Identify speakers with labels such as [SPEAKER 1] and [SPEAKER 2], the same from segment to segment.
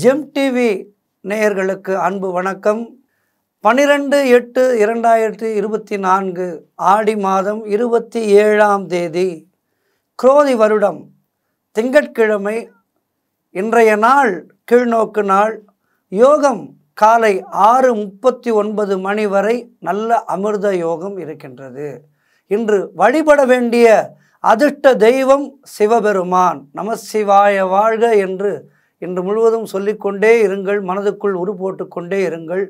[SPEAKER 1] GeM TV நேயர்களுக்கு அன்பு வணக்கம் பனிரெண்டு எட்டு இரண்டாயிரத்தி இருபத்தி நான்கு ஆடி மாதம் இருபத்தி ஏழாம் தேதி குரோதி வருடம் திங்கட்கிழமை இன்றைய நாள் கீழ்நோக்கு நாள் யோகம் காலை ஆறு முப்பத்தி ஒன்பது மணி வரை நல்ல அமிர்த யோகம் இருக்கின்றது இன்று வழிபட வேண்டிய அதிர்ஷ்ட தெய்வம் சிவபெருமான் நமசிவாய வாழ்க என்று இன்று முழுவதும் சொல்லிக்கொண்டே இருங்கள் மனதுக்குள் உரு போட்டுக்கொண்டே இருங்கள்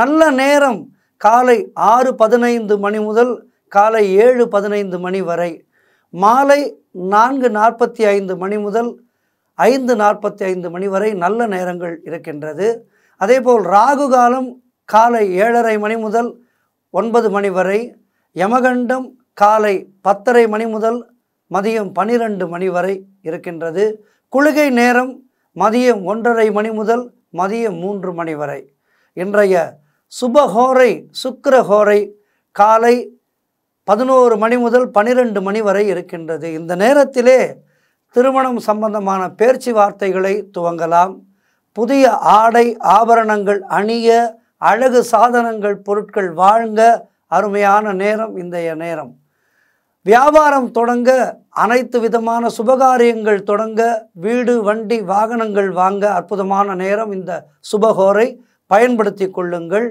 [SPEAKER 1] நல்ல நேரம் காலை ஆறு பதினைந்து மணி முதல் காலை ஏழு பதினைந்து மணி வரை மாலை நான்கு நாற்பத்தி ஐந்து மணி முதல் ஐந்து நாற்பத்தி ஐந்து மணி வரை நல்ல நேரங்கள் இருக்கின்றது அதேபோல் ராகு காலம் காலை ஏழரை மணி முதல் ஒன்பது மணி வரை யமகண்டம் காலை பத்தரை மணி முதல் மதியம் பனிரெண்டு மணி வரை இருக்கின்றது குளிகை நேரம் மதியம் ஒன்றரை மணி முதல் மதியம் மூன்று மணி வரை இன்றைய சுபஹோரை சுக்கரஹோரை காலை பதினோரு மணி முதல் பனிரெண்டு மணி வரை இருக்கின்றது இந்த நேரத்திலே திருமணம் சம்பந்தமான பேச்சு வார்த்தைகளை துவங்கலாம் புதிய ஆடை ஆபரணங்கள் அணிய அழகு சாதனங்கள் பொருட்கள் வாழ்ங்க அருமையான நேரம் இந்தைய நேரம் வியாபாரம் தொடங்க அனைத்து விதமான சுபகாரியங்கள் தொடங்க வீடு வண்டி வாகனங்கள் வாங்க அற்புதமான நேரம் இந்த சுபகோரை பயன்படுத்தி கொள்ளுங்கள்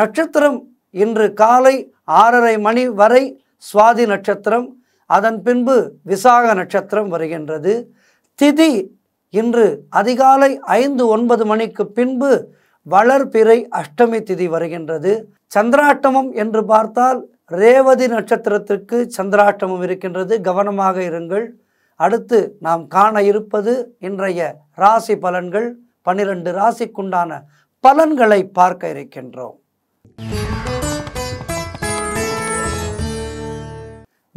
[SPEAKER 1] நட்சத்திரம் இன்று காலை ஆறரை மணி வரை சுவாதி நட்சத்திரம் அதன் பின்பு விசாக நட்சத்திரம் வருகின்றது திதி இன்று அதிகாலை ஐந்து ஒன்பது மணிக்கு பின்பு வளர்பிறை அஷ்டமி திதி வருகின்றது சந்திராட்டமம் என்று பார்த்தால் ரேவதி நட்சத்திரத்திற்கு சந்திராட்டமும் இருக்கின்றது கவனமாக இருங்கள் அடுத்து நாம் காண இருப்பது இன்றைய ராசி பலன்கள் பன்னிரண்டு ராசிக்குண்டான பலன்களை பார்க்க இருக்கின்றோம்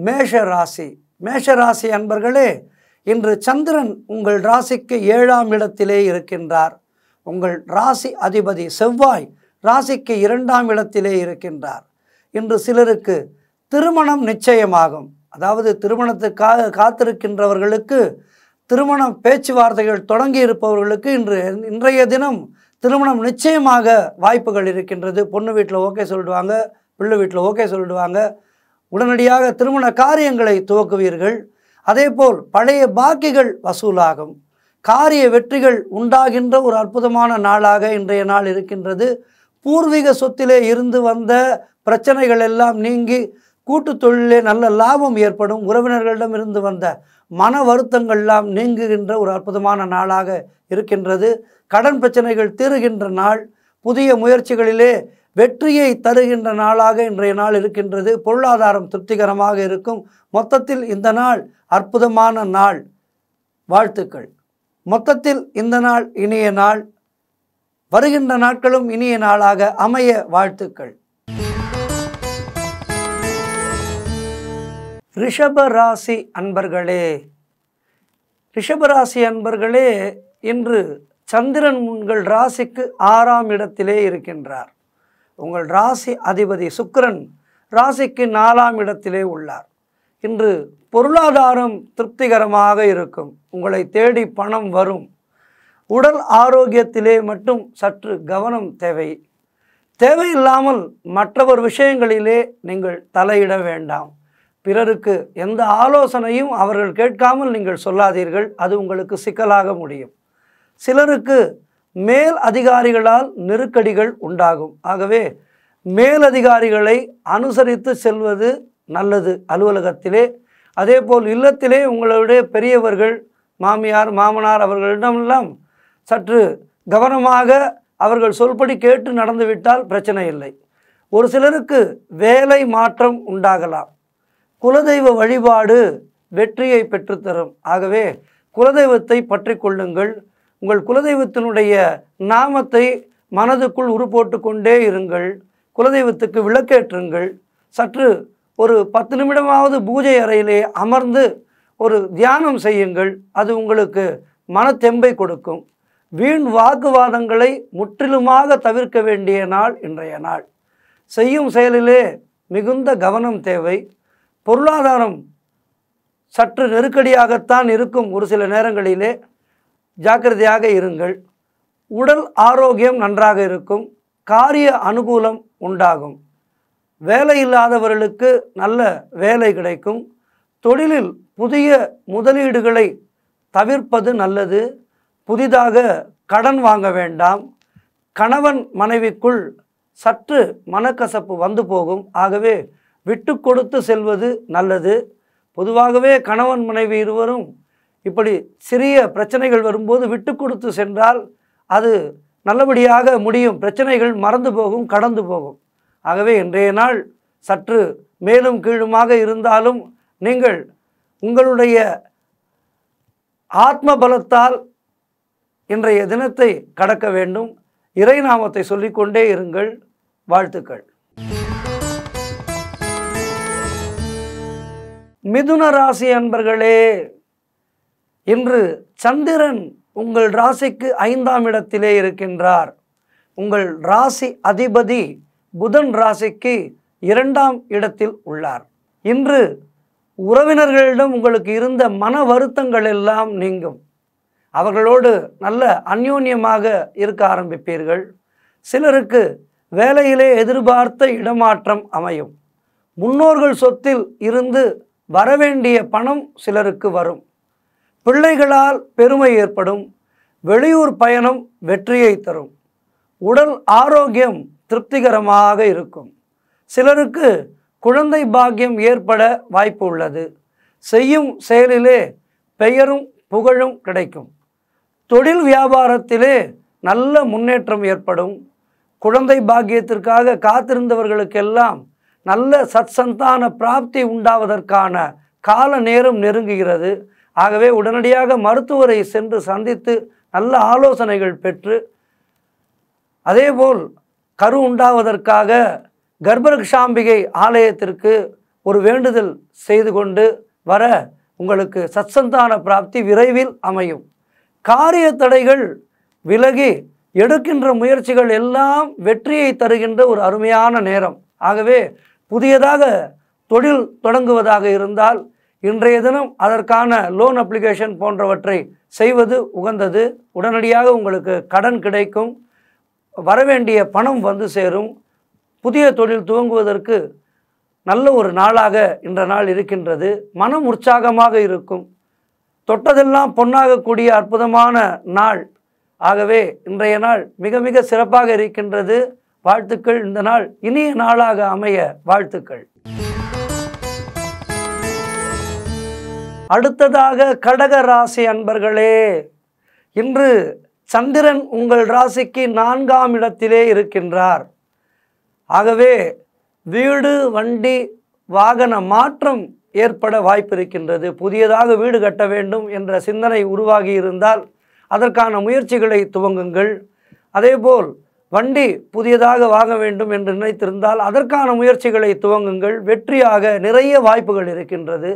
[SPEAKER 1] மேஷ ராசி மேஷ ராசி அன்பர்களே இன்று சந்திரன் உங்கள் ராசிக்கு ஏழாம் இடத்திலே இருக்கின்றார் உங்கள் ராசி அதிபதி செவ்வாய் ராசிக்கு இரண்டாம் இடத்திலே இருக்கின்றார் இன்று சிலருக்கு திருமணம் நிச்சயமாகும் அதாவது திருமணத்துக்காக காத்திருக்கின்றவர்களுக்கு திருமணம் பேச்சுவார்த்தைகள் தொடங்கி இருப்பவர்களுக்கு இன்று இன்றைய தினம் திருமணம் நிச்சயமாக வாய்ப்புகள் இருக்கின்றது பொண்ணு வீட்டில் ஓகே சொல்லிடுவாங்க பிள்ளை வீட்டில் ஓகே சொல்லிடுவாங்க உடனடியாக திருமண காரியங்களை துவக்குவீர்கள் அதேபோல் பழைய பாக்கிகள் வசூலாகும் காரிய வெற்றிகள் உண்டாகின்ற ஒரு அற்புதமான நாளாக இன்றைய நாள் இருக்கின்றது பூர்வீக சொத்திலே இருந்து வந்த பிரச்சனைகள் எல்லாம் நீங்கி கூட்டு தொழிலே நல்ல லாபம் ஏற்படும் உறவினர்களிடம் இருந்து வந்த மன வருத்தங்கள்லாம் நீங்குகின்ற ஒரு அற்புதமான நாளாக இருக்கின்றது கடன் பிரச்சனைகள் தீருகின்ற நாள் புதிய முயற்சிகளிலே வெற்றியை தருகின்ற நாளாக இன்றைய நாள் இருக்கின்றது பொருளாதாரம் திருப்திகரமாக இருக்கும் மொத்தத்தில் இந்த நாள் அற்புதமான நாள் வாழ்த்துக்கள் மொத்தத்தில் இந்த நாள் இனிய நாள் வருகின்ற நாட்களும் இனிய நாளாக அமைய வாழ்த்துக்கள் ரிஷபராசி அன்பர்களே ரிஷபராசி அன்பர்களே இன்று சந்திரன் உங்கள் ராசிக்கு ஆறாம் இடத்திலே இருக்கின்றார் உங்கள் ராசி அதிபதி சுக்கரன் ராசிக்கு நாலாம் இடத்திலே உள்ளார் இன்று பொருளாதாரம் திருப்திகரமாக இருக்கும் உங்களை தேடி பணம் வரும் உடல் ஆரோக்கியத்திலே மட்டும் சற்று கவனம் தேவை தேவையில்லாமல் மற்றவர் விஷயங்களிலே நீங்கள் தலையிட வேண்டாம் பிறருக்கு எந்த ஆலோசனையும் அவர்கள் கேட்காமல் நீங்கள் சொல்லாதீர்கள் அது உங்களுக்கு சிக்கலாக முடியும் சிலருக்கு மேல் அதிகாரிகளால் நெருக்கடிகள் உண்டாகும் ஆகவே மேலதிகாரிகளை அனுசரித்து செல்வது நல்லது அலுவலகத்திலே அதேபோல் இல்லத்திலே உங்களுடைய பெரியவர்கள் மாமியார் மாமனார் அவர்களிடமெல்லாம் சற்று கவனமாக அவர்கள் சொல்படி கேட்டு நடந்துவிட்டால் பிரச்சனை இல்லை ஒரு சிலருக்கு வேலை மாற்றம் உண்டாகலாம் குலதெய்வ வழிபாடு வெற்றியை பெற்றுத்தரும் ஆகவே குலதெய்வத்தை பற்றி கொள்ளுங்கள் உங்கள் குலதெய்வத்தினுடைய நாமத்தை மனதுக்குள் உருப்போட்டு கொண்டே இருங்கள் குலதெய்வத்துக்கு விளக்கேற்றுங்கள் சற்று ஒரு பத்து நிமிடமாவது பூஜை அறையிலே அமர்ந்து ஒரு தியானம் செய்யுங்கள் அது உங்களுக்கு மனத்தெம்பை கொடுக்கும் வீண் வாக்குவாதங்களை முற்றிலுமாக தவிர்க்க வேண்டிய நாள் இன்றைய நாள் செய்யும் செயலிலே மிகுந்த கவனம் தேவை பொருளாதாரம் சற்று நெருக்கடியாகத்தான் இருக்கும் ஒரு சில நேரங்களிலே ஜாக்கிரதையாக இருங்கள் உடல் ஆரோக்கியம் நன்றாக இருக்கும் காரிய அனுகூலம் உண்டாகும் வேலை இல்லாதவர்களுக்கு நல்ல வேலை கிடைக்கும் தொழிலில் புதிய முதலீடுகளை தவிர்ப்பது நல்லது புதிதாக கடன் வாங்க வேண்டாம் கணவன் மனைவிக்குள் சற்று மனக்கசப்பு வந்து போகும் ஆகவே விட்டு கொடுத்து செல்வது நல்லது பொதுவாகவே கணவன் மனைவி இருவரும் இப்படி சிறிய பிரச்சனைகள் வரும்போது விட்டு கொடுத்து சென்றால் அது நல்லபடியாக முடியும் பிரச்சனைகள் மறந்து போகும் கடந்து போகும் ஆகவே இன்றைய நாள் சற்று மேலும் கீழுமாக இருந்தாலும் நீங்கள் உங்களுடைய ஆத்ம பலத்தால் இன்றைய தினத்தை கடக்க வேண்டும் இறைநாமத்தை சொல்லிக்கொண்டே இருங்கள் வாழ்த்துக்கள் மிதுன ராசி அன்பர்களே இன்று சந்திரன் உங்கள் ராசிக்கு ஐந்தாம் இடத்திலே இருக்கின்றார் உங்கள் ராசி அதிபதி புதன் ராசிக்கு இரண்டாம் இடத்தில் உள்ளார் இன்று உறவினர்களிடம் உங்களுக்கு இருந்த மன வருத்தங்கள் எல்லாம் நீங்கும் அவர்களோடு நல்ல அந்யோன்யமாக இருக்க ஆரம்பிப்பீர்கள் சிலருக்கு வேலையிலே எதிர்பார்த்த இடமாற்றம் அமையும் முன்னோர்கள் சொத்தில் இருந்து வரவேண்டிய பணம் சிலருக்கு வரும் பிள்ளைகளால் பெருமை ஏற்படும் வெளியூர் பயணம் வெற்றியை தரும் உடல் ஆரோக்கியம் திருப்திகரமாக இருக்கும் சிலருக்கு குழந்தை பாக்கியம் ஏற்பட வாய்ப்பு உள்ளது செய்யும் செயலிலே பெயரும் புகழும் கிடைக்கும் தொழில் வியாபாரத்திலே நல்ல முன்னேற்றம் ஏற்படும் குழந்தை பாக்கியத்திற்காக காத்திருந்தவர்களுக்கெல்லாம் நல்ல சத் சந்தான பிராப்தி உண்டாவதற்கான கால நேரம் நெருங்குகிறது ஆகவே உடனடியாக மருத்துவரை சென்று சந்தித்து நல்ல ஆலோசனைகள் பெற்று அதேபோல் கரு உண்டாவதற்காக கர்ப்பரக்ஷாம்பிகை ஆலயத்திற்கு ஒரு வேண்டுதல் செய்து கொண்டு வர உங்களுக்கு சத்சந்தான பிராப்தி விரைவில் அமையும் காரிய தடைகள் விலகி எடுக்கின்ற முயற்சிகள் எல்லாம் வெற்றியை தருகின்ற ஒரு அருமையான நேரம் ஆகவே புதியதாக தொழில் தொடங்குவதாக இருந்தால் இன்றைய தினம் அதற்கான லோன் அப்ளிகேஷன் போன்றவற்றை செய்வது உகந்தது உடனடியாக உங்களுக்கு கடன் கிடைக்கும் வரவேண்டிய பணம் வந்து சேரும் புதிய தொழில் துவங்குவதற்கு நல்ல ஒரு நாளாக இன்ற நாள் இருக்கின்றது மனம் உற்சாகமாக இருக்கும் தொட்டதெல்லாம் பொன்னாகக்கூடிய அற்புதமான நாள் ஆகவே இன்றைய நாள் மிக மிக சிறப்பாக இருக்கின்றது வாழ்த்துக்கள் இந்த நாள் இனிய நாளாக அமைய வாழ்த்துக்கள் அடுத்ததாக கடக ராசி அன்பர்களே இன்று சந்திரன் உங்கள் ராசிக்கு நான்காம் இடத்திலே இருக்கின்றார் ஆகவே வீடு வண்டி வாகன மாற்றம் ஏற்பட வாய்ப்பு இருக்கின்றது புதியதாக வீடு கட்ட வேண்டும் என்ற சிந்தனை உருவாகி இருந்தால் அதற்கான முயற்சிகளை துவங்குங்கள் அதேபோல் வண்டி புதியதாக வாங்க வேண்டும் என்று நினைத்திருந்தால் அதற்கான முயற்சிகளை துவங்குங்கள் வெற்றியாக நிறைய வாய்ப்புகள் இருக்கின்றது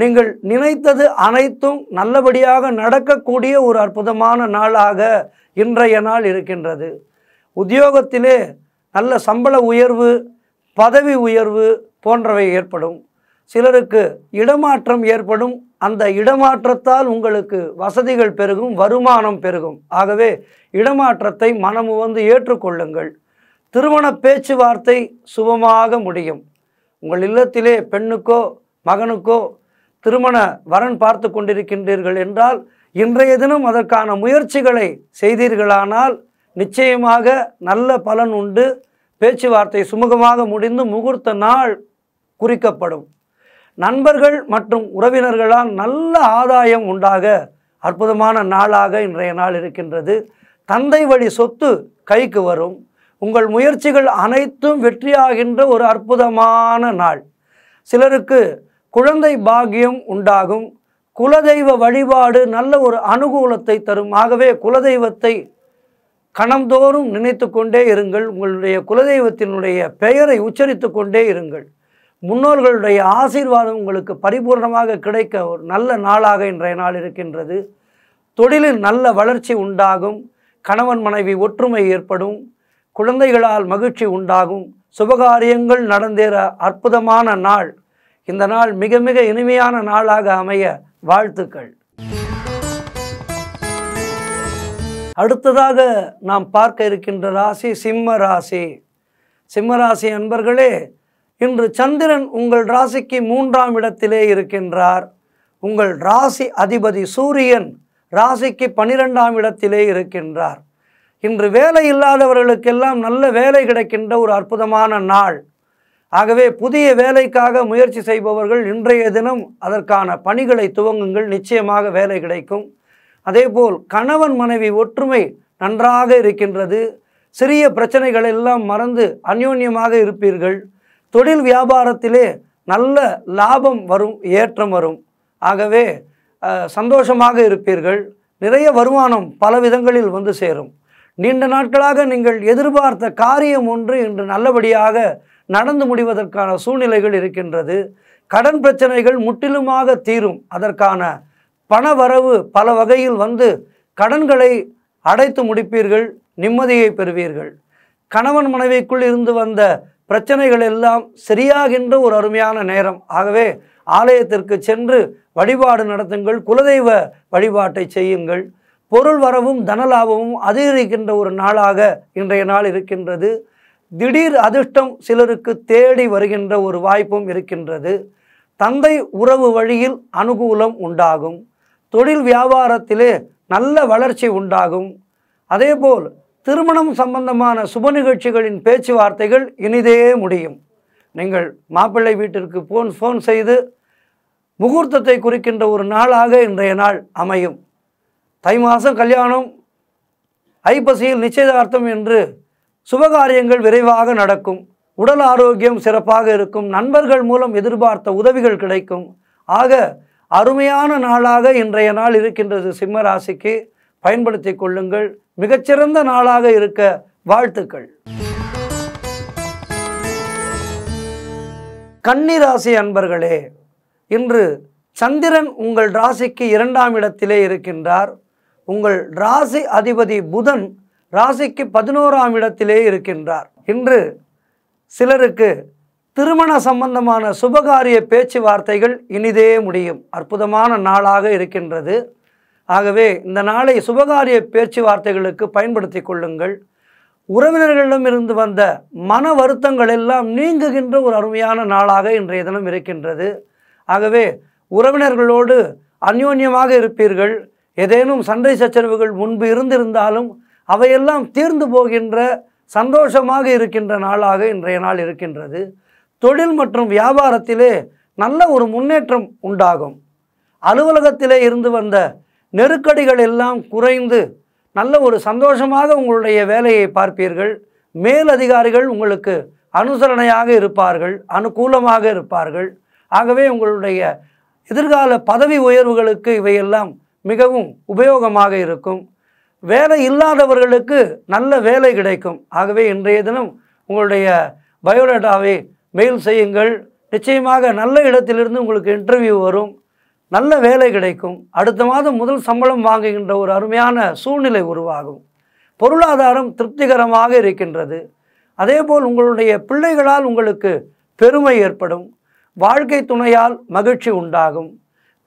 [SPEAKER 1] நீங்கள் நினைத்தது அனைத்தும் நல்லபடியாக நடக்கக்கூடிய ஒரு அற்புதமான நாளாக இன்றைய நாள் இருக்கின்றது உத்தியோகத்திலே நல்ல சம்பள உயர்வு பதவி உயர்வு போன்றவை ஏற்படும் சிலருக்கு இடமாற்றம் ஏற்படும் அந்த இடமாற்றத்தால் உங்களுக்கு வசதிகள் பெருகும் வருமானம் பெருகும் ஆகவே இடமாற்றத்தை மனமு வந்து ஏற்றுக்கொள்ளுங்கள் திருமண பேச்சுவார்த்தை சுபமாக முடியும் உங்கள் இல்லத்திலே பெண்ணுக்கோ மகனுக்கோ திருமண வரன் பார்த்து கொண்டிருக்கின்றீர்கள் என்றால் இன்றைய தினம் அதற்கான முயற்சிகளை செய்தீர்களானால் நிச்சயமாக நல்ல பலன் உண்டு பேச்சுவார்த்தை சுமூகமாக முடிந்து முகூர்த்த நாள் குறிக்கப்படும் நண்பர்கள் மற்றும் உறவினர்களால் நல்ல ஆதாயம் உண்டாக அற்புதமான நாளாக இன்றைய நாள் இருக்கின்றது தந்தை வழி சொத்து கைக்கு வரும் உங்கள் முயற்சிகள் அனைத்தும் வெற்றியாகின்ற ஒரு அற்புதமான நாள் சிலருக்கு குழந்தை பாக்கியம் உண்டாகும் குலதெய்வ வழிபாடு நல்ல ஒரு அனுகூலத்தை தரும் ஆகவே குலதெய்வத்தை கணந்தோறும் நினைத்து கொண்டே இருங்கள் உங்களுடைய குலதெய்வத்தினுடைய பெயரை உச்சரித்து கொண்டே இருங்கள் முன்னோர்களுடைய ஆசீர்வாதம் உங்களுக்கு பரிபூர்ணமாக கிடைக்க ஒரு நல்ல நாளாக இன்றைய நாள் இருக்கின்றது தொழிலில் நல்ல வளர்ச்சி உண்டாகும் கணவன் மனைவி ஒற்றுமை ஏற்படும் குழந்தைகளால் மகிழ்ச்சி உண்டாகும் சுபகாரியங்கள் நடந்தேற அற்புதமான நாள் இந்த நாள் மிக மிக இனிமையான நாளாக அமைய வாழ்த்துக்கள் அடுத்ததாக நாம் பார்க்க இருக்கின்ற ராசி சிம்ம ராசி சிம்ம ராசி அன்பர்களே இன்று சந்திரன் உங்கள் ராசிக்கு மூன்றாம் இடத்திலே இருக்கின்றார் உங்கள் ராசி அதிபதி சூரியன் ராசிக்கு பனிரெண்டாம் இடத்திலே இருக்கின்றார் இன்று வேலை இல்லாதவர்களுக்கெல்லாம் நல்ல வேலை கிடைக்கின்ற ஒரு அற்புதமான நாள் ஆகவே புதிய வேலைக்காக முயற்சி செய்பவர்கள் இன்றைய தினம் அதற்கான பணிகளை துவங்குங்கள் நிச்சயமாக வேலை கிடைக்கும் அதேபோல் கணவன் மனைவி ஒற்றுமை நன்றாக இருக்கின்றது சிறிய பிரச்சனைகளெல்லாம் மறந்து அந்யோன்யமாக இருப்பீர்கள் தொழில் வியாபாரத்திலே நல்ல லாபம் வரும் ஏற்றம் வரும் ஆகவே சந்தோஷமாக இருப்பீர்கள் நிறைய வருமானம் பல விதங்களில் வந்து சேரும் நீண்ட நாட்களாக நீங்கள் எதிர்பார்த்த காரியம் ஒன்று இன்று நல்லபடியாக நடந்து முடிவதற்கான சூழ்நிலைகள் இருக்கின்றது கடன் பிரச்சனைகள் முற்றிலுமாக தீரும் அதற்கான பண வரவு பல வகையில் வந்து கடன்களை அடைத்து முடிப்பீர்கள் நிம்மதியை பெறுவீர்கள் கணவன் மனைவிக்குள் இருந்து வந்த பிரச்சனைகள் எல்லாம் சரியாகின்ற ஒரு அருமையான நேரம் ஆகவே ஆலயத்திற்கு சென்று வழிபாடு நடத்துங்கள் குலதெய்வ வழிபாட்டை செய்யுங்கள் பொருள் வரவும் தனலாபமும் அதிகரிக்கின்ற ஒரு நாளாக இன்றைய நாள் இருக்கின்றது திடீர் அதிர்ஷ்டம் சிலருக்கு தேடி வருகின்ற ஒரு வாய்ப்பும் இருக்கின்றது தந்தை உறவு வழியில் அனுகூலம் உண்டாகும் தொழில் வியாபாரத்திலே நல்ல வளர்ச்சி உண்டாகும் அதேபோல் திருமணம் சம்பந்தமான சுப நிகழ்ச்சிகளின் பேச்சுவார்த்தைகள் இனிதே முடியும் நீங்கள் மாப்பிள்ளை வீட்டிற்கு ஃபோன் ஃபோன் செய்து முகூர்த்தத்தை குறிக்கின்ற ஒரு நாளாக இன்றைய நாள் அமையும் தை மாதம் கல்யாணம் ஐப்பசியில் நிச்சயதார்த்தம் என்று சுபகாரியங்கள் விரைவாக நடக்கும் உடல் ஆரோக்கியம் சிறப்பாக இருக்கும் நண்பர்கள் மூலம் எதிர்பார்த்த உதவிகள் கிடைக்கும் ஆக அருமையான நாளாக இன்றைய நாள் இருக்கின்றது சிம்மராசிக்கு பயன்படுத்திக் கொள்ளுங்கள் மிகச்சிறந்த நாளாக இருக்க வாழ்த்துக்கள் கன்னிராசி அன்பர்களே இன்று சந்திரன் உங்கள் ராசிக்கு இரண்டாம் இடத்திலே இருக்கின்றார் உங்கள் ராசி அதிபதி புதன் ராசிக்கு பதினோராம் இடத்திலே இருக்கின்றார் இன்று சிலருக்கு திருமண சம்பந்தமான சுபகாரிய பேச்சுவார்த்தைகள் இனிதே முடியும் அற்புதமான நாளாக இருக்கின்றது ஆகவே இந்த நாளை சுபகாரிய பேச்சுவார்த்தைகளுக்கு பயன்படுத்தி கொள்ளுங்கள் உறவினர்களிடம் இருந்து வந்த மன வருத்தங்கள் எல்லாம் நீங்குகின்ற ஒரு அருமையான நாளாக இன்றைய தினம் இருக்கின்றது ஆகவே உறவினர்களோடு அந்யோன்யமாக இருப்பீர்கள் ஏதேனும் சண்டை சச்சரவுகள் முன்பு இருந்திருந்தாலும் அவையெல்லாம் தீர்ந்து போகின்ற சந்தோஷமாக இருக்கின்ற நாளாக இன்றைய நாள் இருக்கின்றது தொழில் மற்றும் வியாபாரத்திலே நல்ல ஒரு முன்னேற்றம் உண்டாகும் அலுவலகத்திலே இருந்து வந்த நெருக்கடிகள் எல்லாம் குறைந்து நல்ல ஒரு சந்தோஷமாக உங்களுடைய வேலையை பார்ப்பீர்கள் மேல் அதிகாரிகள் உங்களுக்கு அனுசரணையாக இருப்பார்கள் அனுகூலமாக இருப்பார்கள் ஆகவே உங்களுடைய எதிர்கால பதவி உயர்வுகளுக்கு இவையெல்லாம் மிகவும் உபயோகமாக இருக்கும் வேலை இல்லாதவர்களுக்கு நல்ல வேலை கிடைக்கும் ஆகவே இன்றைய தினம் உங்களுடைய பயோடேட்டாவை மெயில் செய்யுங்கள் நிச்சயமாக நல்ல இடத்திலிருந்து உங்களுக்கு இன்டர்வியூ வரும் நல்ல வேலை கிடைக்கும் அடுத்த மாதம் முதல் சம்பளம் வாங்குகின்ற ஒரு அருமையான சூழ்நிலை உருவாகும் பொருளாதாரம் திருப்திகரமாக இருக்கின்றது அதேபோல் உங்களுடைய பிள்ளைகளால் உங்களுக்கு பெருமை ஏற்படும் வாழ்க்கை துணையால் மகிழ்ச்சி உண்டாகும்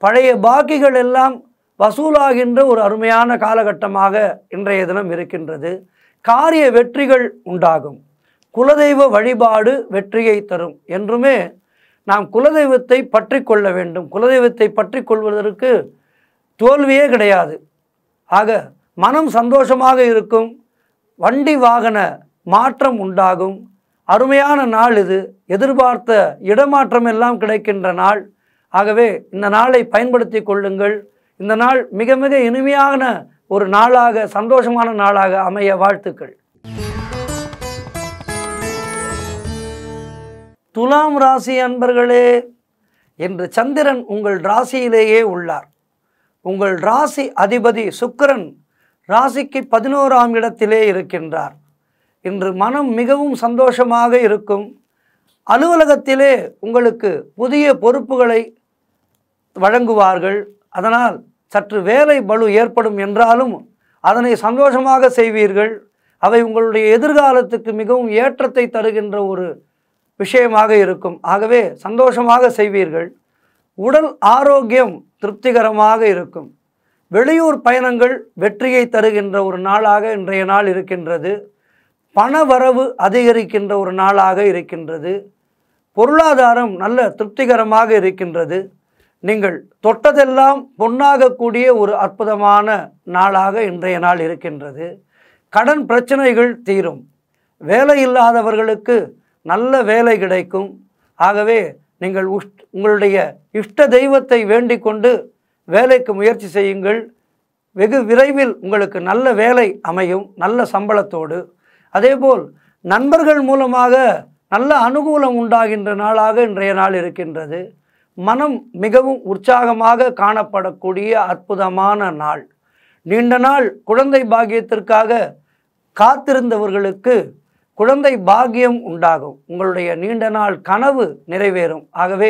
[SPEAKER 1] பழைய பாக்கிகள் எல்லாம் வசூலாகின்ற ஒரு அருமையான காலகட்டமாக இன்றைய தினம் இருக்கின்றது காரிய வெற்றிகள் உண்டாகும் குலதெய்வ வழிபாடு வெற்றியை தரும் என்றுமே நாம் குலதெய்வத்தை பற்றி கொள்ள வேண்டும் குலதெய்வத்தை பற்றி கொள்வதற்கு தோல்வியே கிடையாது ஆக மனம் சந்தோஷமாக இருக்கும் வண்டி வாகன மாற்றம் உண்டாகும் அருமையான நாள் இது எதிர்பார்த்த இடமாற்றம் எல்லாம் கிடைக்கின்ற நாள் ஆகவே இந்த நாளை பயன்படுத்தி கொள்ளுங்கள் இந்த நாள் மிக மிக இனிமையான ஒரு நாளாக சந்தோஷமான நாளாக அமைய வாழ்த்துக்கள் துலாம் ராசி அன்பர்களே என்று சந்திரன் உங்கள் ராசியிலேயே உள்ளார் உங்கள் ராசி அதிபதி சுக்கரன் ராசிக்கு பதினோராம் இடத்திலே இருக்கின்றார் இன்று மனம் மிகவும் சந்தோஷமாக இருக்கும் அலுவலகத்திலே உங்களுக்கு புதிய பொறுப்புகளை வழங்குவார்கள் அதனால் சற்று வேலை பலு ஏற்படும் என்றாலும் அதனை சந்தோஷமாக செய்வீர்கள் அவை உங்களுடைய எதிர்காலத்துக்கு மிகவும் ஏற்றத்தை தருகின்ற ஒரு விஷயமாக இருக்கும் ஆகவே சந்தோஷமாக செய்வீர்கள் உடல் ஆரோக்கியம் திருப்திகரமாக இருக்கும் வெளியூர் பயணங்கள் வெற்றியை தருகின்ற ஒரு நாளாக இன்றைய நாள் இருக்கின்றது பண வரவு அதிகரிக்கின்ற ஒரு நாளாக இருக்கின்றது பொருளாதாரம் நல்ல திருப்திகரமாக இருக்கின்றது நீங்கள் தொட்டதெல்லாம் பொன்னாகக்கூடிய ஒரு அற்புதமான நாளாக இன்றைய நாள் இருக்கின்றது கடன் பிரச்சனைகள் தீரும் வேலை இல்லாதவர்களுக்கு நல்ல வேலை கிடைக்கும் ஆகவே நீங்கள் உஷ் உங்களுடைய இஷ்ட தெய்வத்தை வேண்டிக் கொண்டு வேலைக்கு முயற்சி செய்யுங்கள் வெகு விரைவில் உங்களுக்கு நல்ல வேலை அமையும் நல்ல சம்பளத்தோடு அதேபோல் நண்பர்கள் மூலமாக நல்ல அனுகூலம் உண்டாகின்ற நாளாக இன்றைய நாள் இருக்கின்றது மனம் மிகவும் உற்சாகமாக காணப்படக்கூடிய அற்புதமான நாள் நீண்ட நாள் குழந்தை பாக்கியத்திற்காக காத்திருந்தவர்களுக்கு குழந்தை பாக்கியம் உண்டாகும் உங்களுடைய நீண்ட நாள் கனவு நிறைவேறும் ஆகவே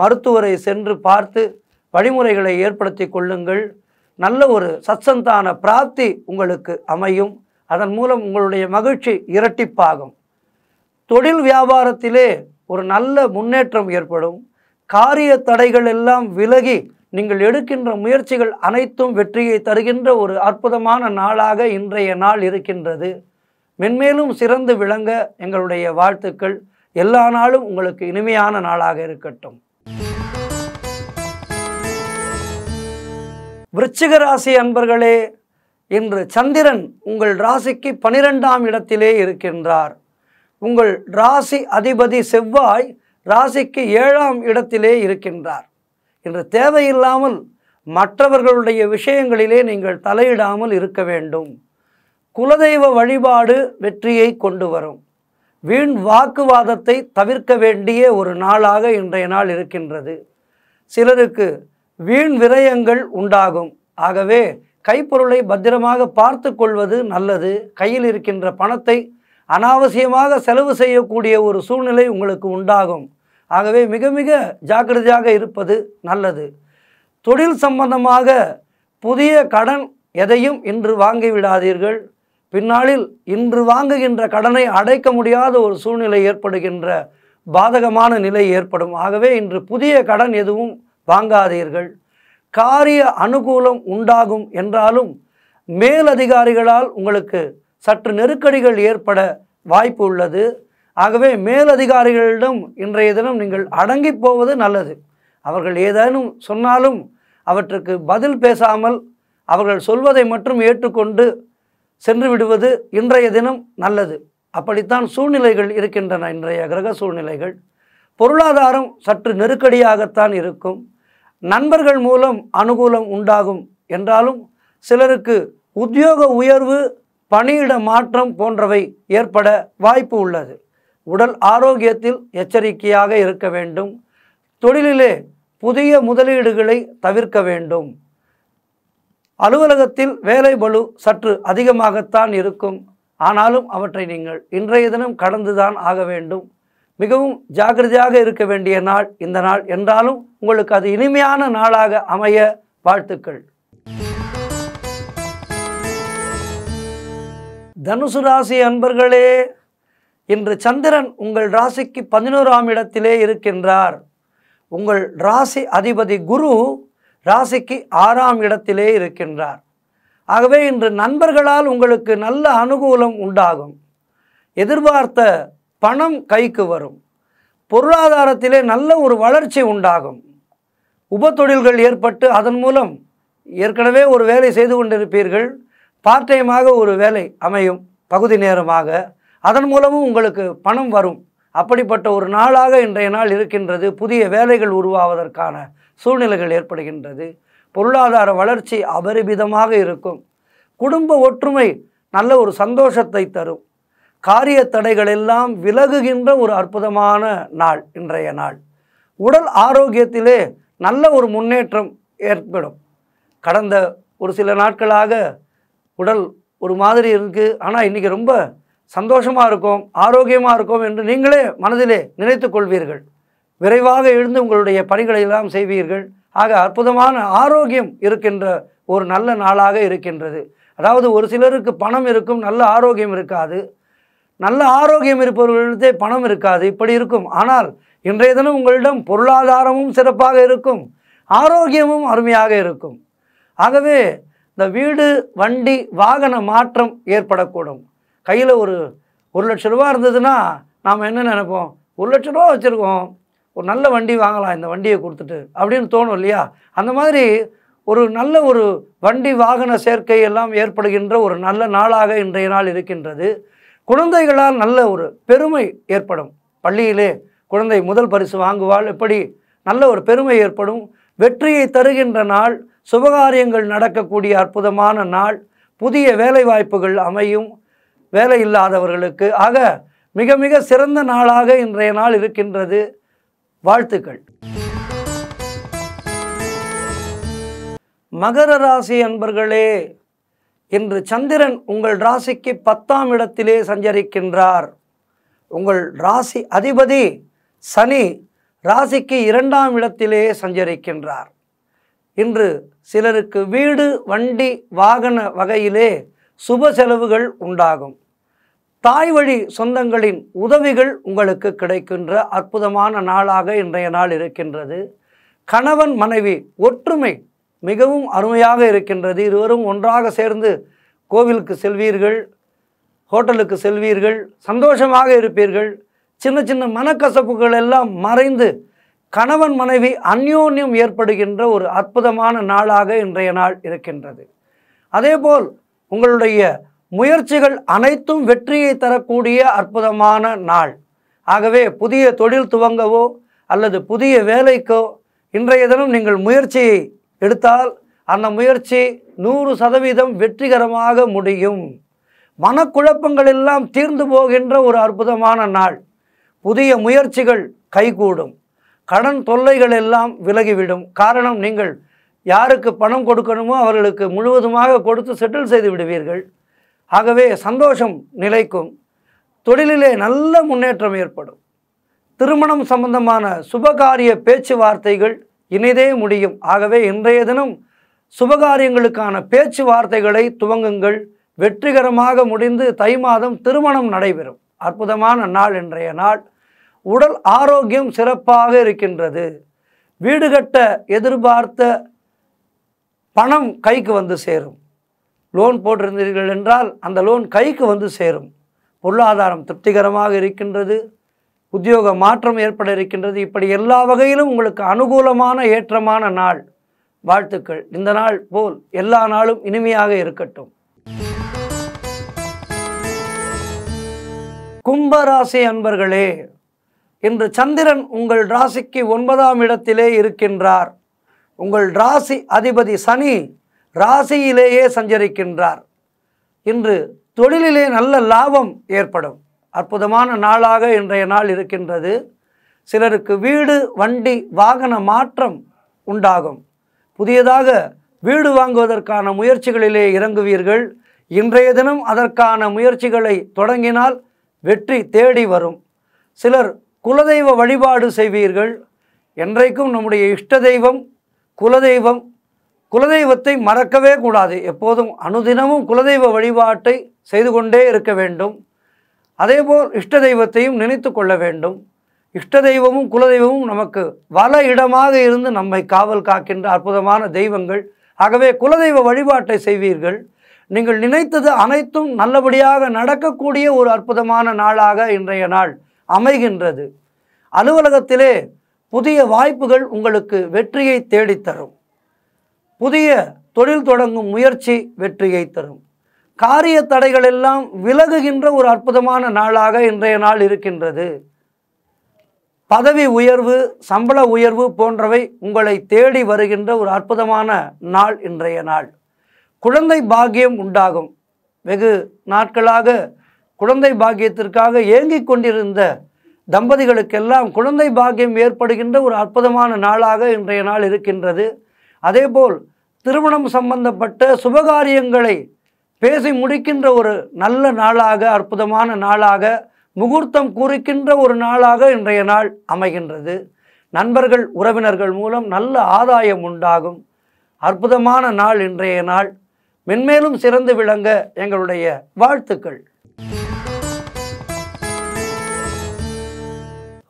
[SPEAKER 1] மருத்துவரை சென்று பார்த்து வழிமுறைகளை ஏற்படுத்தி கொள்ளுங்கள் நல்ல ஒரு சத்சந்தான பிராப்தி உங்களுக்கு அமையும் அதன் மூலம் உங்களுடைய மகிழ்ச்சி இரட்டிப்பாகும் தொழில் வியாபாரத்திலே ஒரு நல்ல முன்னேற்றம் ஏற்படும் காரிய தடைகள் எல்லாம் விலகி நீங்கள் எடுக்கின்ற முயற்சிகள் அனைத்தும் வெற்றியை தருகின்ற ஒரு அற்புதமான நாளாக இன்றைய நாள் இருக்கின்றது மென்மேலும் சிறந்து விளங்க எங்களுடைய வாழ்த்துக்கள் எல்லா நாளும் உங்களுக்கு இனிமையான நாளாக இருக்கட்டும் விருச்சிக ராசி அன்பர்களே இன்று சந்திரன் உங்கள் ராசிக்கு பனிரெண்டாம் இடத்திலே இருக்கின்றார் உங்கள் ராசி அதிபதி செவ்வாய் ராசிக்கு ஏழாம் இடத்திலே இருக்கின்றார் இன்று தேவையில்லாமல் மற்றவர்களுடைய விஷயங்களிலே நீங்கள் தலையிடாமல் இருக்க வேண்டும் குலதெய்வ வழிபாடு வெற்றியை கொண்டு வரும் வீண் வாக்குவாதத்தை தவிர்க்க வேண்டிய ஒரு நாளாக இன்றைய நாள் இருக்கின்றது சிலருக்கு வீண் விரயங்கள் உண்டாகும் ஆகவே கைப்பொருளை பத்திரமாக பார்த்து கொள்வது நல்லது கையில் இருக்கின்ற பணத்தை அனாவசியமாக செலவு செய்யக்கூடிய ஒரு சூழ்நிலை உங்களுக்கு உண்டாகும் ஆகவே மிக மிக ஜாக்கிரதையாக இருப்பது நல்லது தொழில் சம்பந்தமாக புதிய கடன் எதையும் இன்று வாங்கிவிடாதீர்கள் பின்னாளில் இன்று வாங்குகின்ற கடனை அடைக்க முடியாத ஒரு சூழ்நிலை ஏற்படுகின்ற பாதகமான நிலை ஏற்படும் ஆகவே இன்று புதிய கடன் எதுவும் வாங்காதீர்கள் காரிய அனுகூலம் உண்டாகும் என்றாலும் மேலதிகாரிகளால் உங்களுக்கு சற்று நெருக்கடிகள் ஏற்பட வாய்ப்பு உள்ளது ஆகவே மேலதிகாரிகளிடம் இன்றைய தினம் நீங்கள் அடங்கி போவது நல்லது அவர்கள் ஏதேனும் சொன்னாலும் அவற்றுக்கு பதில் பேசாமல் அவர்கள் சொல்வதை மட்டும் ஏற்றுக்கொண்டு சென்று விடுவது இன்றைய தினம் நல்லது அப்படித்தான் சூழ்நிலைகள் இருக்கின்றன இன்றைய கிரக சூழ்நிலைகள் பொருளாதாரம் சற்று நெருக்கடியாகத்தான் இருக்கும் நண்பர்கள் மூலம் அனுகூலம் உண்டாகும் என்றாலும் சிலருக்கு உத்தியோக உயர்வு பணியிட மாற்றம் போன்றவை ஏற்பட வாய்ப்பு உள்ளது உடல் ஆரோக்கியத்தில் எச்சரிக்கையாக இருக்க வேண்டும் தொழிலிலே புதிய முதலீடுகளை தவிர்க்க வேண்டும் அலுவலகத்தில் வேலை பலு சற்று அதிகமாகத்தான் இருக்கும் ஆனாலும் அவற்றை நீங்கள் இன்றைய தினம் கடந்துதான் ஆக வேண்டும் மிகவும் ஜாகிரதையாக இருக்க வேண்டிய நாள் இந்த நாள் என்றாலும் உங்களுக்கு அது இனிமையான நாளாக அமைய வாழ்த்துக்கள் தனுசு ராசி அன்பர்களே இன்று சந்திரன் உங்கள் ராசிக்கு பதினோராம் இடத்திலே இருக்கின்றார் உங்கள் ராசி அதிபதி குரு ராசிக்கு ஆறாம் இடத்திலே இருக்கின்றார் ஆகவே இன்று நண்பர்களால் உங்களுக்கு நல்ல அனுகூலம் உண்டாகும் எதிர்பார்த்த பணம் கைக்கு வரும் பொருளாதாரத்திலே நல்ல ஒரு வளர்ச்சி உண்டாகும் உப தொழில்கள் ஏற்பட்டு அதன் மூலம் ஏற்கனவே ஒரு வேலை செய்து கொண்டிருப்பீர்கள் பார்ட் டைமாக ஒரு வேலை அமையும் பகுதி நேரமாக அதன் மூலமும் உங்களுக்கு பணம் வரும் அப்படிப்பட்ட ஒரு நாளாக இன்றைய நாள் இருக்கின்றது புதிய வேலைகள் உருவாவதற்கான சூழ்நிலைகள் ஏற்படுகின்றது பொருளாதார வளர்ச்சி அபரிமிதமாக இருக்கும் குடும்ப ஒற்றுமை நல்ல ஒரு சந்தோஷத்தை தரும் காரிய தடைகள் எல்லாம் விலகுகின்ற ஒரு அற்புதமான நாள் இன்றைய நாள் உடல் ஆரோக்கியத்திலே நல்ல ஒரு முன்னேற்றம் ஏற்படும் கடந்த ஒரு சில நாட்களாக உடல் ஒரு மாதிரி இருக்குது ஆனால் இன்றைக்கி ரொம்ப சந்தோஷமாக இருக்கும் ஆரோக்கியமாக இருக்கும் என்று நீங்களே மனதிலே நினைத்து கொள்வீர்கள் விரைவாக எழுந்து உங்களுடைய பணிகளை எல்லாம் செய்வீர்கள் ஆக அற்புதமான ஆரோக்கியம் இருக்கின்ற ஒரு நல்ல நாளாக இருக்கின்றது அதாவது ஒரு சிலருக்கு பணம் இருக்கும் நல்ல ஆரோக்கியம் இருக்காது நல்ல ஆரோக்கியம் இருப்பவர்களிடத்தே பணம் இருக்காது இப்படி இருக்கும் ஆனால் இன்றைய தினம் உங்களிடம் பொருளாதாரமும் சிறப்பாக இருக்கும் ஆரோக்கியமும் அருமையாக இருக்கும் ஆகவே இந்த வீடு வண்டி வாகன மாற்றம் ஏற்படக்கூடும் கையில் ஒரு ஒரு லட்ச ரூபா இருந்ததுன்னா நாம் என்ன நினைப்போம் ஒரு லட்ச ரூபா வச்சுருக்கோம் ஒரு நல்ல வண்டி வாங்கலாம் இந்த வண்டியை கொடுத்துட்டு அப்படின்னு தோணும் இல்லையா அந்த மாதிரி ஒரு நல்ல ஒரு வண்டி வாகன சேர்க்கை எல்லாம் ஏற்படுகின்ற ஒரு நல்ல நாளாக இன்றைய நாள் இருக்கின்றது குழந்தைகளால் நல்ல ஒரு பெருமை ஏற்படும் பள்ளியிலே குழந்தை முதல் பரிசு வாங்குவாள் எப்படி நல்ல ஒரு பெருமை ஏற்படும் வெற்றியை தருகின்ற நாள் சுபகாரியங்கள் நடக்கக்கூடிய அற்புதமான நாள் புதிய வேலைவாய்ப்புகள் அமையும் வேலை இல்லாதவர்களுக்கு ஆக மிக மிக சிறந்த நாளாக இன்றைய நாள் இருக்கின்றது வாழ்த்துக்கள் மகர ராசி அன்பர்களே இன்று சந்திரன் உங்கள் ராசிக்கு பத்தாம் இடத்திலே சஞ்சரிக்கின்றார் உங்கள் ராசி அதிபதி சனி ராசிக்கு இரண்டாம் இடத்திலே சஞ்சரிக்கின்றார் இன்று சிலருக்கு வீடு வண்டி வாகன வகையிலே சுப செலவுகள் உண்டாகும் தாய் வழி சொந்தங்களின் உதவிகள் உங்களுக்கு கிடைக்கின்ற அற்புதமான நாளாக இன்றைய நாள் இருக்கின்றது கணவன் மனைவி ஒற்றுமை மிகவும் அருமையாக இருக்கின்றது இருவரும் ஒன்றாக சேர்ந்து கோவிலுக்கு செல்வீர்கள் ஹோட்டலுக்கு செல்வீர்கள் சந்தோஷமாக இருப்பீர்கள் சின்ன சின்ன மனக்கசப்புகள் எல்லாம் மறைந்து கணவன் மனைவி அந்யோன்யம் ஏற்படுகின்ற ஒரு அற்புதமான நாளாக இன்றைய நாள் இருக்கின்றது அதேபோல் உங்களுடைய முயற்சிகள் அனைத்தும் வெற்றியை தரக்கூடிய அற்புதமான நாள் ஆகவே புதிய தொழில் துவங்கவோ அல்லது புதிய வேலைக்கோ இன்றைய தினம் நீங்கள் முயற்சியை எடுத்தால் அந்த முயற்சி நூறு சதவீதம் வெற்றிகரமாக முடியும் மனக்குழப்பங்கள் எல்லாம் தீர்ந்து போகின்ற ஒரு அற்புதமான நாள் புதிய முயற்சிகள் கைகூடும் கடன் தொல்லைகள் எல்லாம் விலகிவிடும் காரணம் நீங்கள் யாருக்கு பணம் கொடுக்கணுமோ அவர்களுக்கு முழுவதுமாக கொடுத்து செட்டில் செய்து விடுவீர்கள் ஆகவே சந்தோஷம் நிலைக்கும் தொழிலிலே நல்ல முன்னேற்றம் ஏற்படும் திருமணம் சம்பந்தமான சுபகாரிய பேச்சுவார்த்தைகள் இனிதே முடியும் ஆகவே இன்றைய தினம் சுபகாரியங்களுக்கான பேச்சுவார்த்தைகளை துவங்குங்கள் வெற்றிகரமாக முடிந்து தை மாதம் திருமணம் நடைபெறும் அற்புதமான நாள் இன்றைய நாள் உடல் ஆரோக்கியம் சிறப்பாக இருக்கின்றது வீடு கட்ட எதிர்பார்த்த பணம் கைக்கு வந்து சேரும் லோன் போட்டிருந்தீர்கள் என்றால் அந்த லோன் கைக்கு வந்து சேரும் பொருளாதாரம் திருப்திகரமாக இருக்கின்றது உத்தியோக மாற்றம் ஏற்பட இருக்கின்றது இப்படி எல்லா வகையிலும் உங்களுக்கு அனுகூலமான ஏற்றமான நாள் வாழ்த்துக்கள் இந்த நாள் போல் எல்லா நாளும் இனிமையாக இருக்கட்டும் கும்பராசி அன்பர்களே இன்று சந்திரன் உங்கள் ராசிக்கு ஒன்பதாம் இடத்திலே இருக்கின்றார் உங்கள் ராசி அதிபதி சனி ராசியிலேயே சஞ்சரிக்கின்றார் இன்று தொழிலிலே நல்ல லாபம் ஏற்படும் அற்புதமான நாளாக இன்றைய நாள் இருக்கின்றது சிலருக்கு வீடு வண்டி வாகன மாற்றம் உண்டாகும் புதியதாக வீடு வாங்குவதற்கான முயற்சிகளிலே இறங்குவீர்கள் இன்றைய தினம் அதற்கான முயற்சிகளை தொடங்கினால் வெற்றி தேடி வரும் சிலர் குலதெய்வ வழிபாடு செய்வீர்கள் என்றைக்கும் நம்முடைய இஷ்ட தெய்வம் குலதெய்வம் குலதெய்வத்தை மறக்கவே கூடாது எப்போதும் அனுதினமும் குலதெய்வ வழிபாட்டை செய்து கொண்டே இருக்க வேண்டும் அதேபோல் இஷ்ட தெய்வத்தையும் நினைத்து கொள்ள வேண்டும் இஷ்ட தெய்வமும் குலதெய்வமும் நமக்கு வள இடமாக இருந்து நம்மை காவல் காக்கின்ற அற்புதமான தெய்வங்கள் ஆகவே குலதெய்வ வழிபாட்டை செய்வீர்கள் நீங்கள் நினைத்தது அனைத்தும் நல்லபடியாக நடக்கக்கூடிய ஒரு அற்புதமான நாளாக இன்றைய நாள் அமைகின்றது அலுவலகத்திலே புதிய வாய்ப்புகள் உங்களுக்கு வெற்றியை தேடித்தரும் புதிய தொழில் தொடங்கும் முயற்சி வெற்றியை தரும் காரிய தடைகள் எல்லாம் விலகுகின்ற ஒரு அற்புதமான நாளாக இன்றைய நாள் இருக்கின்றது பதவி உயர்வு சம்பள உயர்வு போன்றவை உங்களை தேடி வருகின்ற ஒரு அற்புதமான நாள் இன்றைய நாள் குழந்தை பாக்கியம் உண்டாகும் வெகு நாட்களாக குழந்தை பாக்கியத்திற்காக ஏங்கிக் கொண்டிருந்த தம்பதிகளுக்கெல்லாம் குழந்தை பாக்கியம் ஏற்படுகின்ற ஒரு அற்புதமான நாளாக இன்றைய நாள் இருக்கின்றது அதேபோல் திருமணம் சம்பந்தப்பட்ட சுபகாரியங்களை பேசி முடிக்கின்ற ஒரு நல்ல நாளாக அற்புதமான நாளாக முகூர்த்தம் குறிக்கின்ற ஒரு நாளாக இன்றைய நாள் அமைகின்றது நண்பர்கள் உறவினர்கள் மூலம் நல்ல ஆதாயம் உண்டாகும் அற்புதமான நாள் இன்றைய நாள் மென்மேலும் சிறந்து விளங்க எங்களுடைய வாழ்த்துக்கள்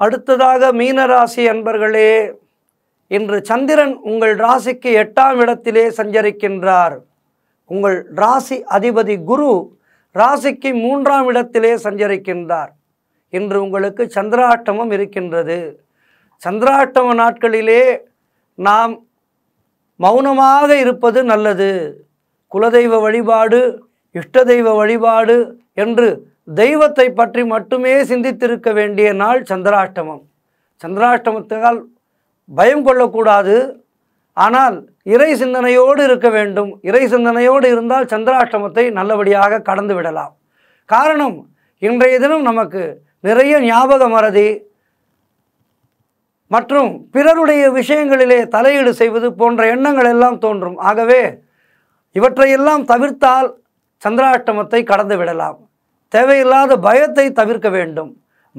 [SPEAKER 1] அடுத்ததாக மீனராசி அன்பர்களே இன்று சந்திரன் உங்கள் ராசிக்கு எட்டாம் இடத்திலே சஞ்சரிக்கின்றார் உங்கள் ராசி அதிபதி குரு ராசிக்கு மூன்றாம் இடத்திலே சஞ்சரிக்கின்றார் இன்று உங்களுக்கு சந்திராட்டமம் இருக்கின்றது சந்திராட்டம நாட்களிலே நாம் மௌனமாக இருப்பது நல்லது குலதெய்வ வழிபாடு இஷ்ட தெய்வ வழிபாடு என்று தெய்வத்தை பற்றி மட்டுமே சிந்தித்திருக்க வேண்டிய நாள் சந்திராஷ்டமம் சந்திராஷ்டமத்தால் பயம் கொள்ளக்கூடாது ஆனால் இறை சிந்தனையோடு இருக்க வேண்டும் இறை சிந்தனையோடு இருந்தால் சந்திராஷ்டமத்தை நல்லபடியாக கடந்து விடலாம் காரணம் இன்றைய தினம் நமக்கு நிறைய ஞாபக மறதி மற்றும் பிறருடைய விஷயங்களிலே தலையீடு செய்வது போன்ற எண்ணங்கள் எல்லாம் தோன்றும் ஆகவே இவற்றையெல்லாம் தவிர்த்தால் சந்திராஷ்டமத்தை கடந்து விடலாம் தேவையில்லாத பயத்தை தவிர்க்க வேண்டும்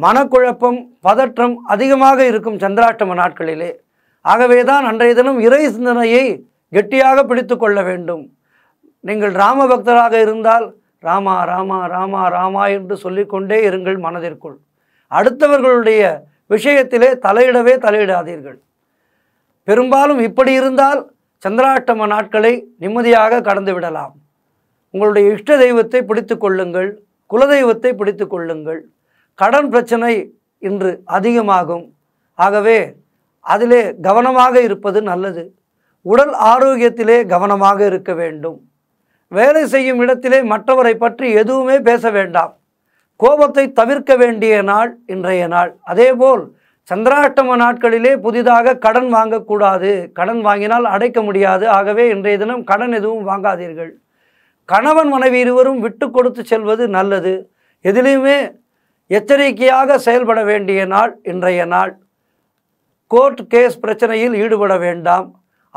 [SPEAKER 1] மனக்குழப்பம் பதற்றம் அதிகமாக இருக்கும் சந்திராஷ்டம நாட்களிலே ஆகவே தான் அன்றைய தினம் இறை சிந்தனையை கெட்டியாக பிடித்து கொள்ள வேண்டும் நீங்கள் ராம பக்தராக இருந்தால் ராமா ராமா ராமா ராமா என்று சொல்லிக்கொண்டே இருங்கள் மனதிற்குள் அடுத்தவர்களுடைய விஷயத்திலே தலையிடவே தலையிடாதீர்கள் பெரும்பாலும் இப்படி இருந்தால் சந்திராஷ்டம நாட்களை நிம்மதியாக கடந்து விடலாம் உங்களுடைய இஷ்ட தெய்வத்தை பிடித்து கொள்ளுங்கள் குலதெய்வத்தை பிடித்து கொள்ளுங்கள் கடன் பிரச்சனை இன்று அதிகமாகும் ஆகவே அதிலே கவனமாக இருப்பது நல்லது உடல் ஆரோக்கியத்திலே கவனமாக இருக்க வேண்டும் வேலை செய்யும் இடத்திலே மற்றவரை பற்றி எதுவுமே பேச வேண்டாம் கோபத்தை தவிர்க்க வேண்டிய நாள் இன்றைய நாள் அதேபோல் சந்திராஷ்டம நாட்களிலே புதிதாக கடன் வாங்கக்கூடாது கடன் வாங்கினால் அடைக்க முடியாது ஆகவே இன்றைய தினம் கடன் எதுவும் வாங்காதீர்கள் கணவன் மனைவி இருவரும் விட்டு கொடுத்து செல்வது நல்லது எதிலையுமே எச்சரிக்கையாக செயல்பட வேண்டிய நாள் இன்றைய நாள் கோர்ட் கேஸ் பிரச்சனையில் ஈடுபட வேண்டாம்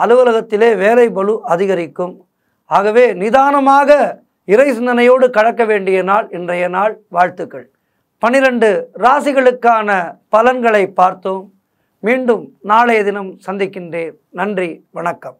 [SPEAKER 1] அலுவலகத்திலே வேலை பலு அதிகரிக்கும் ஆகவே நிதானமாக இறை சிந்தனையோடு கடக்க வேண்டிய நாள் இன்றைய நாள் வாழ்த்துக்கள் பனிரெண்டு ராசிகளுக்கான பலன்களை பார்த்தோம் மீண்டும் நாளைய தினம் சந்திக்கின்றேன் நன்றி வணக்கம்